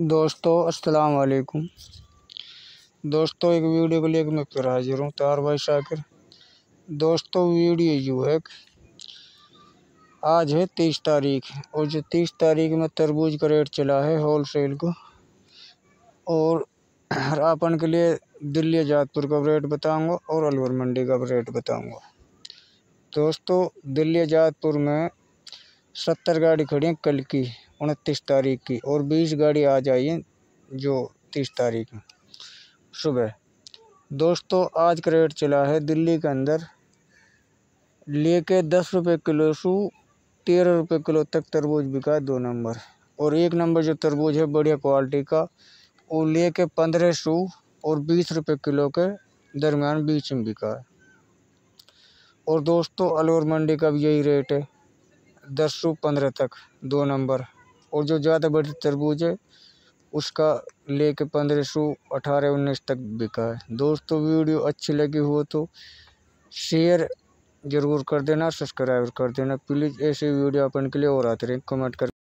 दोस्तों अस्सलाम वालेकुम दोस्तों एक वीडियो को लेकर मैं फिर हाजिर हूँ तार भाई शाकिर दोस्तों वीडियो यू है आज है तीस तारीख और जो तीस तारीख में तरबूज का रेट चला है होल सेल को और अपन के लिए दिल्ली जातपुर का रेट बताऊंगा और अलवर मंडी का रेट बताऊंगा दोस्तों दिल्ली जातपुर में सत्तर गाड़ी खड़ी हैं कल की उनतीस तारीख की और बीस गाड़ी आ जाइए जो तीस तारीख में सुबह दोस्तों आज का रेट चला है दिल्ली के अंदर लेके दस रुपये किलो से तेरह रुपये किलो तक तरबूज बिका दो नंबर और एक नंबर जो तरबूज है बढ़िया क्वालिटी का वो लेके पंद्रह सौ और बीस रुपये किलो के दरमियान बीच में बिका है और दोस्तों अलवर मंडी का भी यही रेट है दस सौ पंद्रह तक दो नंबर और जो ज़्यादा बड़े तरबूज है उसका लेके पंद्रह सौ अठारह उन्नीस तक बिका है दोस्तों वीडियो अच्छी लगी हो तो शेयर ज़रूर कर देना सब्सक्राइब कर देना प्लीज़ ऐसे वीडियो अपन के लिए और आते रहें कमेंट कर